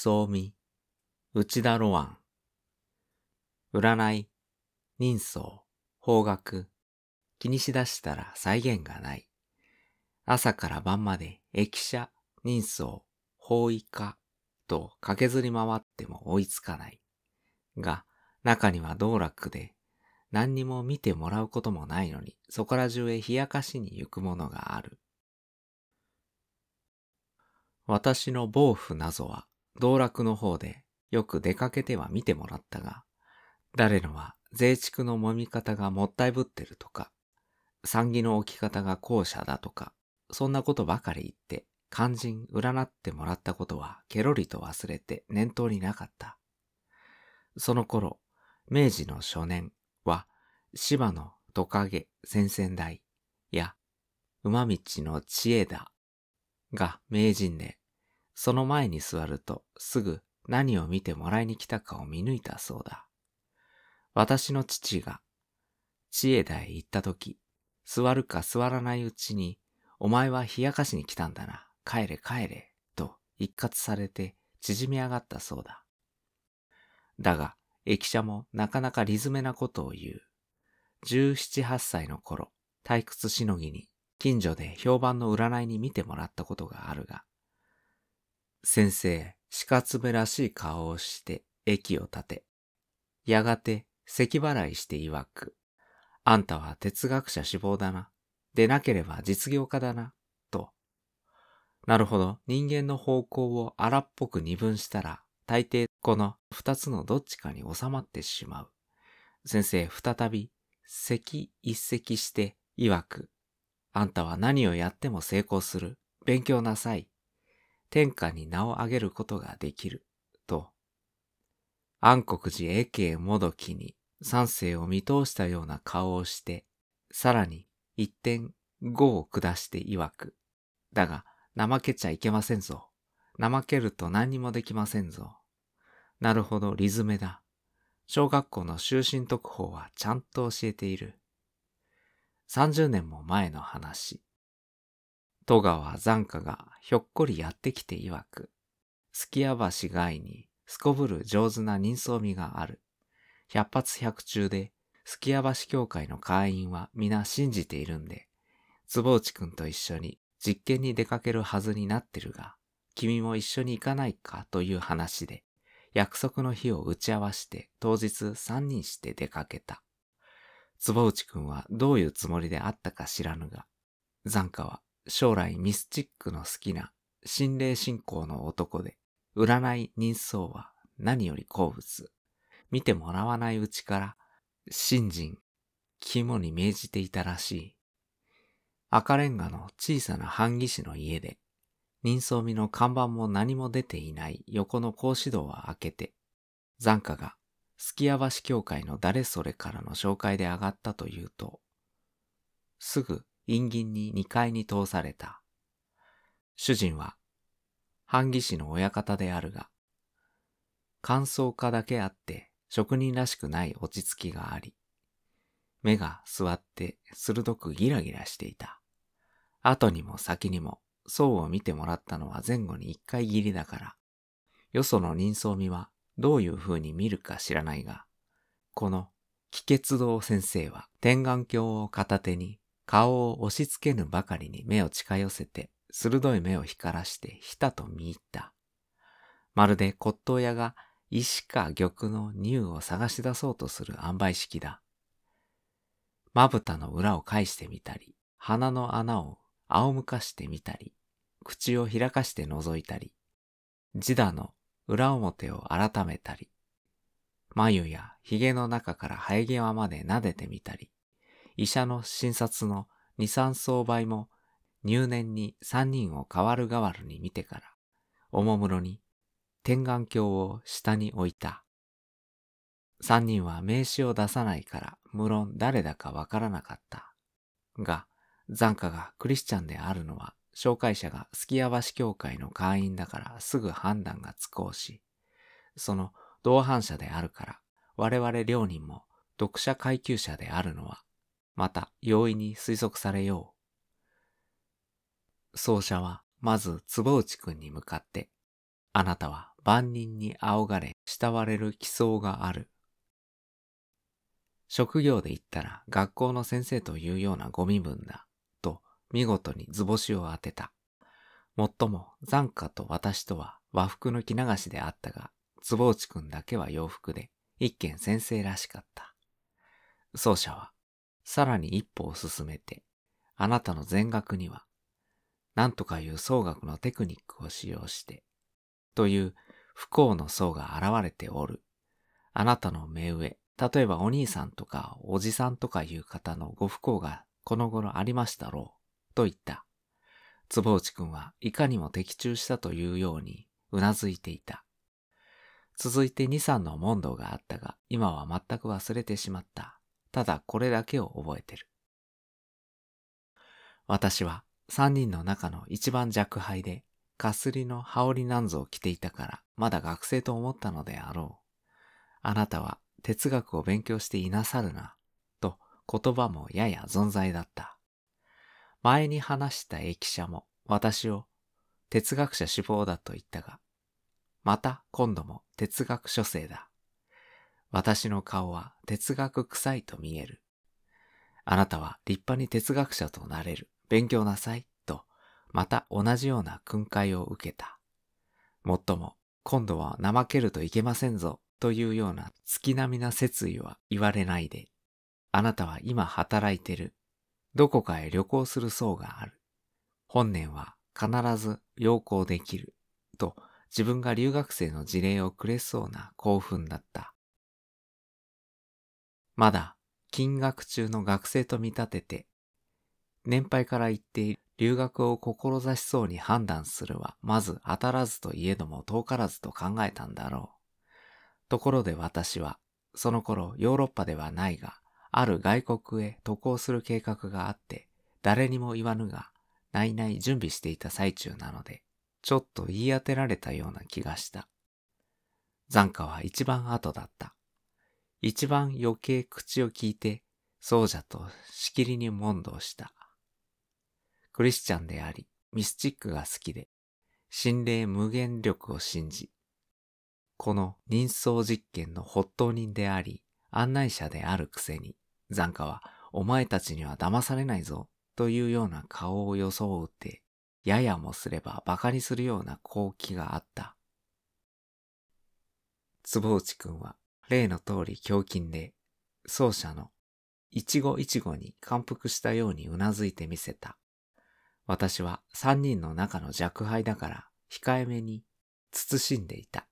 相見、内田露庵。占い、人相、方角。気にしだしたら再現がない。朝から晩まで駅舎、人相、方位化と駆けずり回っても追いつかない。が、中には道楽で何にも見てもらうこともないのに、そこら中へ冷やかしに行くものがある。私の暴風謎は、道楽の方でよく出かけては見てもらったが、誰のは税畜の揉み方がもったいぶってるとか、産儀の置き方が後者だとか、そんなことばかり言って、肝心占ってもらったことはケロリと忘れて念頭になかった。その頃、明治の初年は、芝のトカゲ先々代や、馬道の知恵だが名人で、その前に座るとすぐ何を見てもらいに来たかを見抜いたそうだ。私の父が、知恵台へ行った時、座るか座らないうちに、お前は冷やかしに来たんだな、帰れ帰れ、と一括されて縮み上がったそうだ。だが、駅舎もなかなか理詰めなことを言う。十七八歳の頃、退屈しのぎに、近所で評判の占いに見てもらったことがあるが、先生、四活目らしい顔をして駅を立て、やがて咳払いして曰く、あんたは哲学者志望だな。でなければ実業家だな、と。なるほど、人間の方向を荒っぽく二分したら、大抵この二つのどっちかに収まってしまう。先生、再び、咳一咳して曰く、あんたは何をやっても成功する。勉強なさい。天下に名を上げることができる、と、暗黒寺永慶もどきに三世を見通したような顔をして、さらに一点五を下して曰く。だが、怠けちゃいけませんぞ。怠けると何にもできませんぞ。なるほど、リズメだ。小学校の終身特報はちゃんと教えている。30年も前の話。戸川残花がひょっこりやってきて曰く、すきや橋外にすこぶる上手な人相味がある。百発百中で、すきや橋協会の会員は皆信じているんで、坪内くんと一緒に実験に出かけるはずになってるが、君も一緒に行かないかという話で、約束の日を打ち合わせて当日三人して出かけた。坪内くんはどういうつもりであったか知らぬが、残花は将来ミスチックの好きな心霊信仰の男で、占い人相は何より好物。見てもらわないうちから、新人、肝に銘じていたらしい。赤レンガの小さな半義士の家で、人相見の看板も何も出ていない横の格子戸は開けて、残花が、すき屋橋協会の誰それからの紹介で上がったというと、すぐ陰銀に2階に通された。主人は、半義士の親方であるが、乾燥家だけあって職人らしくない落ち着きがあり、目が座って鋭くギラギラしていた。後にも先にも、僧を見てもらったのは前後に一回ぎりだから、よその人相見はどういう風に見るか知らないが、この気血道先生は天眼鏡を片手に顔を押し付けぬばかりに目を近寄せて、鋭い目を光らしてひたと見入った。まるで骨董屋が石か玉の乳を探し出そうとする塩梅式だ。まぶたの裏を返してみたり、鼻の穴を仰向かしてみたり、口を開かして覗いたり、地打の裏表を改めたり、眉や髭の中から生え際まで撫でてみたり、医者の診察の二三相倍も入念に三人を代わる代わるに見てから、おもむろに天眼鏡を下に置いた。三人は名刺を出さないから、無論誰だかわからなかった。が、残価がクリスチャンであるのは、紹介者が月屋橋協会の会員だからすぐ判断がつこうし、その同伴者であるから、我々両人も読者階級者であるのは、また容易に推測されよう。奏者はまず坪内くんに向かって、あなたは万人に仰がれ慕われる奇想がある。職業で言ったら学校の先生というようなご身分だ、と見事に図星を当てた。もっとも残花と私とは和服の着流しであったが、坪内くんだけは洋服で、一見先生らしかった。奏者はさらに一歩を進めて、あなたの全額には、何とかいう総額のテクニックを使用して、という不幸の層が現れておる。あなたの目上、例えばお兄さんとかおじさんとかいう方のご不幸がこの頃ありましたろう、と言った。坪内くんはいかにも的中したというようにうなずいていた。続いて二三の問答があったが、今は全く忘れてしまった。ただこれだけを覚えてる。私は三人の中の一番弱敗で、かすりの羽織なんぞを着ていたから、まだ学生と思ったのであろう。あなたは哲学を勉強していなさるな、と言葉もやや存在だった。前に話した駅舎も私を哲学者志望だと言ったが、また今度も哲学書生だ私の顔は哲学臭いと見える。あなたは立派に哲学者となれる。勉強なさい。と、また同じような訓戒を受けた。もっとも、今度は怠けるといけませんぞ。というような月並みな説意は言われないで。あなたは今働いてる。どこかへ旅行する層がある。本年は必ず要行できる。と、自分が留学生の事例をくれそうな興奮だった。まだ金額中の学生と見立てて、年配から言っている留学を志しそうに判断するは、まず当たらずといえども遠からずと考えたんだろう。ところで私は、その頃ヨーロッパではないが、ある外国へ渡航する計画があって、誰にも言わぬが、ないない準備していた最中なので、ちょっと言い当てられたような気がした。残価は一番後だった。一番余計口を聞いて、そうじゃとしきりに問答した。クリスチャンであり、ミスチックが好きで、心霊無限力を信じ、この人相実験の発頭人であり、案内者であるくせに、残花はお前たちには騙されないぞ、というような顔を装うて、ややもすれば馬鹿にするような好奇があった。坪内くんは例の通り胸筋で、奏者の一い一ごに感服したようにうなずいてみせた。私は三人の中の弱敗だから控えめに慎んでいた。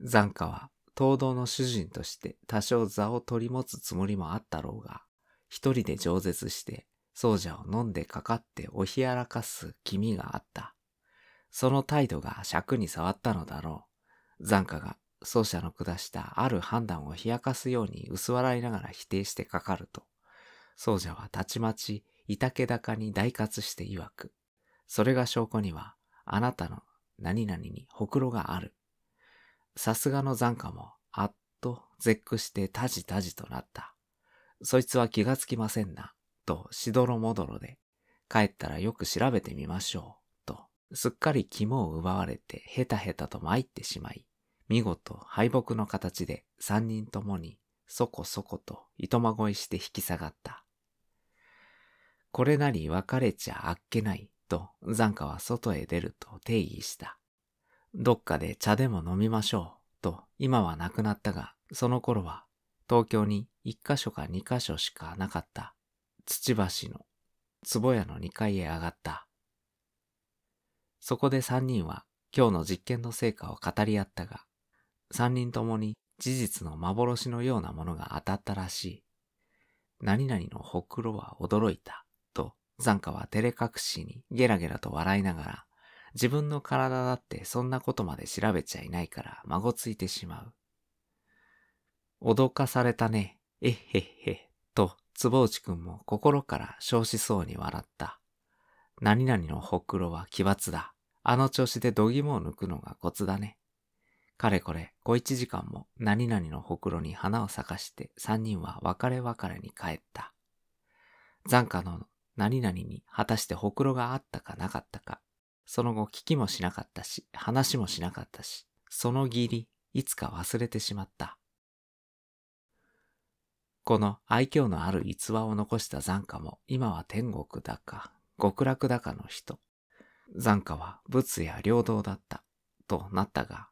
残花は東堂の主人として多少座を取り持つつもりもあったろうが、一人で饒舌して奏者を飲んでかかっておひやらかす気味があった。その態度が尺に触ったのだろう。残花が奏者の下したある判断を冷やかすように薄笑いながら否定してかかると、奏者はたちまちいたけだかに大喝して曰く、それが証拠には、あなたの何々にほくろがある。さすがの残花も、あっと絶句してたじたじとなった。そいつは気がつきませんな、としどろもどろで、帰ったらよく調べてみましょう、と、すっかり肝を奪われてへたへたと参ってしまい、見事敗北の形で三人ともにそこそこといとまごいして引き下がった。これなり別れちゃあっけないと残花は外へ出ると定義した。どっかで茶でも飲みましょうと今はなくなったが、その頃は東京に一箇所か二箇所しかなかった土橋の壺屋の二階へ上がった。そこで三人は今日の実験の成果を語り合ったが、三人ともに事実の幻のようなものが当たったらしい。何々のほくろは驚いた、と、残花は照れ隠しにゲラゲラと笑いながら、自分の体だってそんなことまで調べちゃいないから孫ついてしまう。脅かされたね、えっへっへ、と、坪内くんも心から少しそうに笑った。何々のほくろは奇抜だ。あの調子で度肝を抜くのがコツだね。かれこれ小一時間も何々のほくろに花を咲かして三人は別れ別れに帰った。残花の何々に果たしてほくろがあったかなかったか、その後聞きもしなかったし、話もしなかったし、その義理、いつか忘れてしまった。この愛嬌のある逸話を残した残花も今は天国だか極楽だかの人。残花は仏や領道だったとなったが、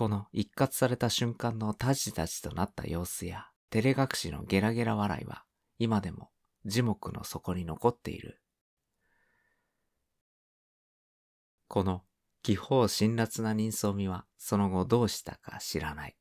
この一括された瞬間のタジタジとなった様子や、照れ隠しのゲラゲラ笑いは、今でも樹木の底に残っている。この気泡辛辣な人相味は、その後どうしたか知らない。